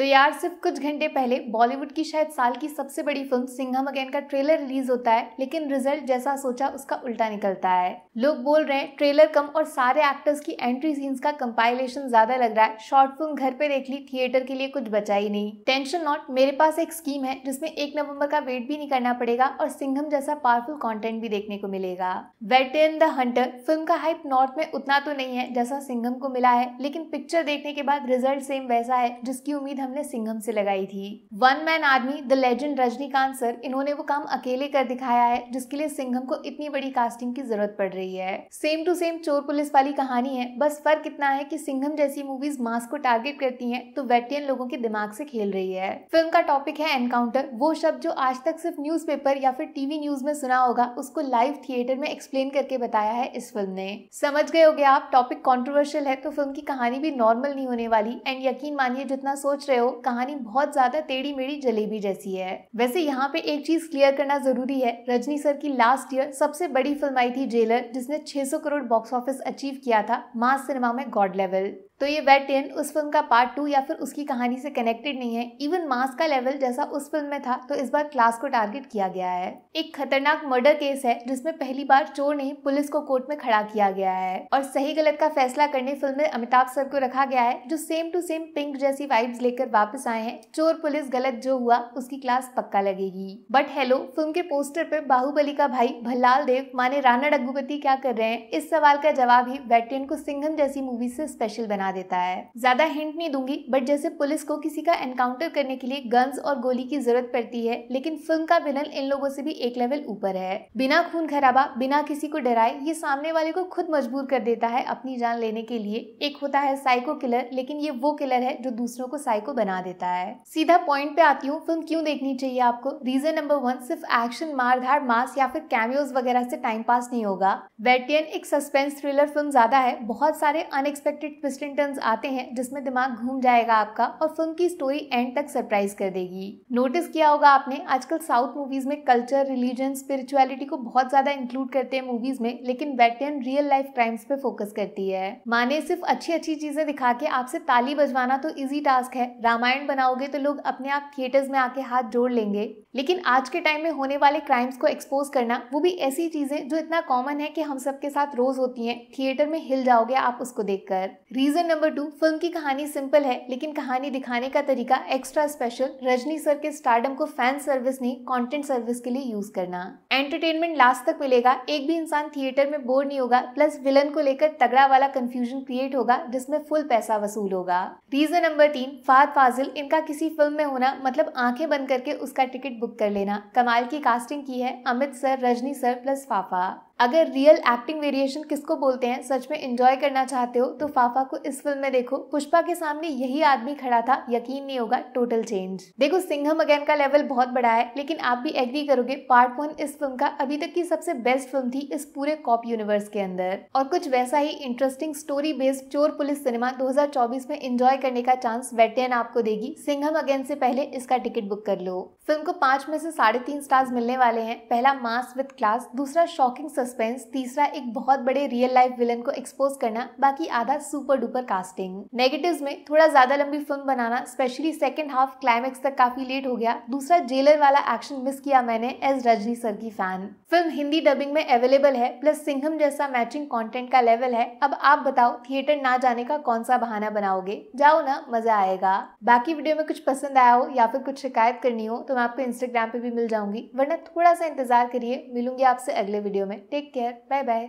तो यार सिर्फ कुछ घंटे पहले बॉलीवुड की शायद साल की सबसे बड़ी फिल्म सिंघम अगेन का ट्रेलर रिलीज होता है लेकिन रिजल्ट जैसा सोचा उसका उल्टा निकलता है लोग बोल रहे हैं ट्रेलर कम और सारे एक्टर्स की एंट्री सीन्स का कंपाइलेशन ज्यादा लग रहा है शॉर्ट फिल्म घर पे देख ली थिएटर के लिए कुछ बचा ही नहीं टेंशन नॉट मेरे पास एक स्कीम है जिसमें एक नवम्बर का वेट भी नहीं करना पड़ेगा और सिंघम जैसा पावरफुल कॉन्टेंट भी देखने को मिलेगा Vettaiyan the hunter film का हाइप नॉर्थ में उतना तो नहीं है जैसा सिंघम को मिला है लेकिन पिक्चर देखने के बाद रिजल्ट सेम वैसा है जिसकी उम्मीद हम ने सिंघम से लगाई थी one man army the legend Rajinikanth sir इन्होंने वो काम अकेले कर दिखाया है जिसके लिए सिंघम को इतनी बड़ी कास्टिंग की जरूरत पड़ रही है सेम टू सेम चोर पुलिस वाली कहानी है बस फर्क इतना है की सिंघम जैसी मूवीज मास को टारगेट करती है तो वेटियन लोगों के दिमाग से खेल रही है फिल्म का टॉपिक है एनकाउंटर वो शब्द जो आज तक सिर्फ न्यूज या फिर टीवी न्यूज में सुना होगा उसको लाइव थिएटर में एक्सप्लेन करके बताया है इस फिल्म ने समझ गए होगे आप टॉपिक कॉन्ट्रोवर्शियल है तो फिल्म की कहानी भी नॉर्मल नहीं होने वाली एंड यकीन मानिए जितना सोच रहे हो कहानी बहुत ज्यादा टेढ़ी मेढ़ी जलेबी जैसी है वैसे यहाँ पे एक चीज क्लियर करना जरूरी है रजनी सर की लास्ट ईयर सबसे बड़ी फिल्म आई थी जेलर जिसने 600 करोड़ बॉक्स ऑफिस अचीव किया था मास सिनेमा में गॉड लेवल तो ये वेट टेन उस फिल्म का पार्ट टू या फिर उसकी कहानी से कनेक्टेड नहीं है इवन मास का लेवल जैसा उस फिल्म में था तो इस बार क्लास को टारगेट किया गया है एक खतरनाक मर्डर केस है जिसमें पहली बार चोर नहीं पुलिस को कोर्ट में खड़ा किया गया है और सही गलत का फैसला करने फिल्म में अमिताभ सर को रखा गया है जो सेम टू सेम पिंक जैसी वाइब्स लेकर लेकर वापस आए हैं चोर पुलिस गलत जो हुआ उसकी क्लास पक्का लगेगी बट हेलो फिल्म के पोस्टर पर बाहुबली का भाई भल्लाल देव माने राणा डग्गुपति क्या कर रहे हैं इस सवाल का जवाब ही वेटरन को सिंघम जैसी मूवी से स्पेशल बना देता है ज्यादा हिंट नहीं दूंगी बट जैसे पुलिस को किसी का एनकाउंटर करने के लिए गन्स और गोली की जरूरत पड़ती है लेकिन फिल्म का विलन इन लोगों से भी एक लेवल ऊपर है बिना खून खराबा बिना किसी को डराए ये सामने वाले को खुद मजबूर कर देता है अपनी जान लेने के लिए एक होता है साइको किलर लेकिन ये वो किलर है जो दूसरों को साइको को बना देता है सीधा पॉइंट पे आती हूँ फिल्म क्यों देखनी चाहिए आपको रीजन नंबर वन सिर्फ एक्शन मारधार मास या फिर कैमियोज वगैरह से टाइम पास नहीं होगा वेटियन एक सस्पेंस थ्रिलर फिल्म ज्यादा है बहुत सारे अनएक्सपेक्टेड टर्न्स आते हैं जिसमें दिमाग घूम जाएगा आपका और फिल्म की स्टोरी एंड तक सरप्राइज कर देगी नोटिस किया होगा आपने आजकल साउथ मूवीज में कल्चर रिलीजन स्पिरिचुअलिटी को बहुत ज्यादा इंक्लूड करते हैं मूवीज में लेकिन वेटियन रियल लाइफ क्राइम्स पे फोकस करती है माने सिर्फ अच्छी अच्छी चीजें दिखा के आपसे ताली बजवाना तो इजी टास्क है रामायण बनाओगे तो लोग अपने आप थिएटर्स में आके हाथ जोड़ लेंगे लेकिन आज के टाइम में होने वाले क्राइम्स को एक्सपोज करना वो भी ऐसी चीजें जो इतना कॉमन है कि हम सबके साथ रोज होती हैं थिएटर में हिल जाओगे आप उसको देखकर रीजन नंबर टू फिल्म की कहानी सिंपल है लेकिन कहानी दिखाने का तरीका एक्स्ट्रा स्पेशल रजनी सर के स्टार्डम को फैन सर्विस नहीं कॉन्टेंट सर्विस के लिए यूज करना एंटरटेनमेंट लास्ट तक मिलेगा एक भी इंसान थिएटर में बोर नहीं होगा प्लस विलन को लेकर तगड़ा वाला कंफ्यूजन क्रिएट होगा जिसमें फुल पैसा वसूल होगा रीजन नंबर तीन फाद फाजिल इनका किसी फिल्म में होना मतलब आंखें बंद करके उसका टिकट बुक कर लेना कमाल की कास्टिंग की है Amit sir Rajini sir plus FaFa अगर रियल एक्टिंग वेरिएशन किसको बोलते हैं सच में इंजॉय करना चाहते हो तो फाफा को इस फिल्म में देखो पुष्पा के सामने यही आदमी खड़ा था यकीन नहीं होगा टोटल चेंज देखो सिंघम अगेन का लेवल बहुत बड़ा है लेकिन आप भी एग्री करोगे पार्ट वन इस फिल्म का अभी तक की सबसे बेस्ट फिल्म थी इस पूरे कॉप यूनिवर्स के अंदर और कुछ वैसा ही इंटरेस्टिंग स्टोरी बेस्ड चोर पुलिस सिनेमा दो में इंजॉय करने का चांस वेटेन आपको देगी सिंघम अगेन से पहले इसका टिकट बुक कर लो फिल्म को पांच में से साढ़े तीन स्टार्स मिलने वाले हैं पहला मास विद क्लास दूसरा शॉकिंग सस्पेंस तीसरा एक बहुत बड़े रियल लाइफ विलन को एक्सपोज करना बाकी आधा सुपर डुपर कास्टिंग नेगेटिव में थोड़ा ज्यादा लंबी फिल्म बनाना स्पेशली सेकेंड हाफ क्लाइमेक्स तक काफी लेट हो गया दूसरा जेलर वाला एक्शन मिस किया मैंने एज रजनी सर की फैन फिल्म हिंदी डबिंग में अवेलेबल है प्लस सिंघम जैसा मैचिंग कॉन्टेंट का लेवल है अब आप बताओ थिएटर ना जाने का कौन सा बहाना बनाओगे जाओ ना मजा आएगा बाकी वीडियो में कुछ पसंद आया हो या फिर कुछ शिकायत करनी हो तो मैं आपको इंस्टाग्राम पे भी मिल जाऊंगी वरना थोड़ा सा इंतजार करिए मिलूंगी आपसे अगले वीडियो में take take care bye bye